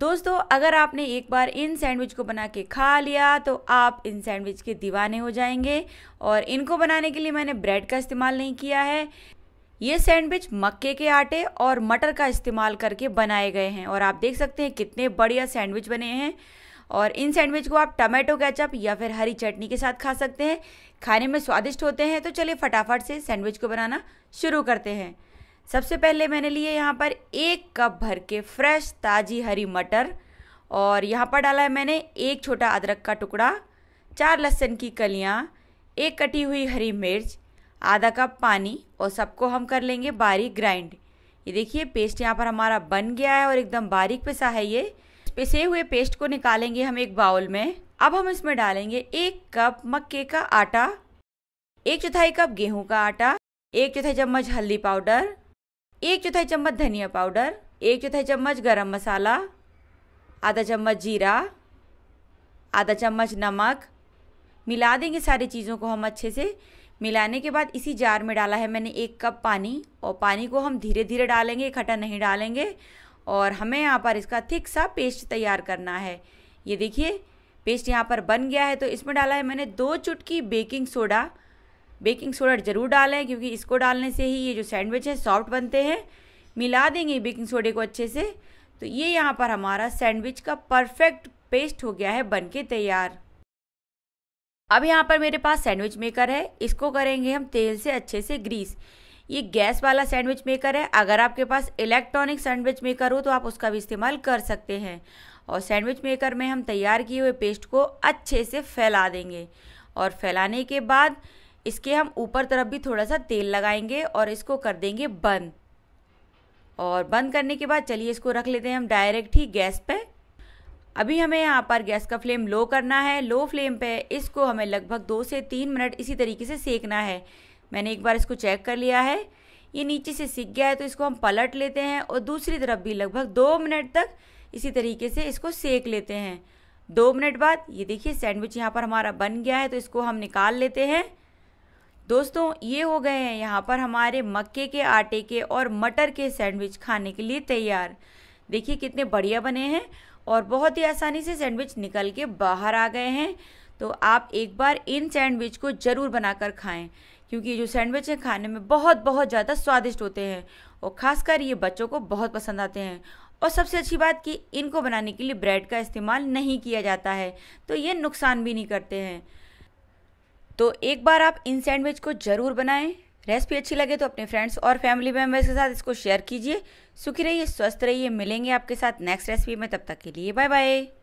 दोस्तों अगर आपने एक बार इन सैंडविच को बना के खा लिया तो आप इन सैंडविच के दीवाने हो जाएंगे और इनको बनाने के लिए मैंने ब्रेड का इस्तेमाल नहीं किया है ये सैंडविच मक्के के आटे और मटर का इस्तेमाल करके बनाए गए हैं और आप देख सकते हैं कितने बढ़िया सैंडविच बने हैं और इन सैंडविच को आप टमाटो केचप या फिर हरी चटनी के साथ खा सकते हैं खाने में स्वादिष्ट होते हैं तो चलिए फटाफट से सैंडविच को बनाना शुरू करते हैं सबसे पहले मैंने लिए यहाँ पर एक कप भर के फ्रेश ताजी हरी मटर और यहाँ पर डाला है मैंने एक छोटा अदरक का टुकड़ा चार लहसुन की कलियाँ एक कटी हुई हरी मिर्च आधा कप पानी और सबको हम कर लेंगे बारीक ग्राइंड ये देखिए पेस्ट यहाँ पर हमारा बन गया है और एकदम बारीक पिसा है ये पिसे हुए पेस्ट को निकालेंगे हम एक बाउल में अब हम इसमें डालेंगे एक कप मक्के का आटा एक चौथाई कप गेहूं का आटा एक चौथाई चम्मच हल्दी पाउडर एक चौथाई चम्मच धनिया पाउडर एक चौथाई चम्मच गरम मसाला आधा चम्मच जीरा आधा चम्मच नमक मिला देंगे सारी चीज़ों को हम अच्छे से मिलाने के बाद इसी जार में डाला है मैंने एक कप पानी और पानी को हम धीरे धीरे डालेंगे इकट्ठा नहीं डालेंगे और हमें यहाँ पर इसका थिक सा पेस्ट तैयार करना है ये देखिए पेस्ट यहाँ पर बन गया है तो इसमें डाला है मैंने दो चुटकी बेकिंग सोडा बेकिंग सोडा ज़रूर डालें क्योंकि इसको डालने से ही ये जो सैंडविच है सॉफ्ट बनते हैं मिला देंगे बेकिंग सोडे को अच्छे से तो ये यहाँ पर हमारा सैंडविच का परफेक्ट पेस्ट हो गया है बन के तैयार अब यहाँ पर मेरे पास सैंडविच मेकर है इसको करेंगे हम तेल से अच्छे से ग्रीस ये गैस वाला सैंडविच मेकर है अगर आपके पास इलेक्ट्रॉनिक सैंडविच मेकर हो तो आप उसका भी इस्तेमाल कर सकते हैं और सैंडविच मेकर में हम तैयार किए हुए पेस्ट को अच्छे से फैला देंगे और फैलाने के बाद इसके हम ऊपर तरफ भी थोड़ा सा तेल लगाएंगे और इसको कर देंगे बंद और बंद करने के बाद चलिए इसको रख लेते हैं हम डायरेक्ट ही गैस पे अभी हमें यहाँ पर गैस का फ्लेम लो करना है लो फ्लेम पे इसको हमें लगभग दो से तीन मिनट इसी तरीके से सेकना है मैंने एक बार इसको चेक कर लिया है ये नीचे से सीख गया है तो इसको हम पलट लेते हैं और दूसरी तरफ भी लगभग दो मिनट तक इसी तरीके से इसको सेक लेते हैं दो मिनट बाद ये देखिए सैंडविच यहाँ पर हमारा बन गया है तो इसको हम निकाल लेते हैं दोस्तों ये हो गए हैं यहाँ पर हमारे मक्के के आटे के और मटर के सैंडविच खाने के लिए तैयार देखिए कितने बढ़िया बने हैं और बहुत ही आसानी से सैंडविच निकल के बाहर आ गए हैं तो आप एक बार इन सैंडविच को ज़रूर बनाकर खाएं क्योंकि जो सैंडविच हैं खाने में बहुत बहुत ज़्यादा स्वादिष्ट होते हैं और ख़ासकर ये बच्चों को बहुत पसंद आते हैं और सबसे अच्छी बात कि इनको बनाने के लिए ब्रेड का इस्तेमाल नहीं किया जाता है तो ये नुकसान भी नहीं करते हैं तो एक बार आप इन सैंडविच को ज़रूर बनाएं रेसिपी अच्छी लगे तो अपने फ्रेंड्स और फैमिली मेम्बर्स के साथ इसको शेयर कीजिए सुखी रहिए स्वस्थ रहिए मिलेंगे आपके साथ नेक्स्ट रेसिपी में तब तक के लिए बाय बाय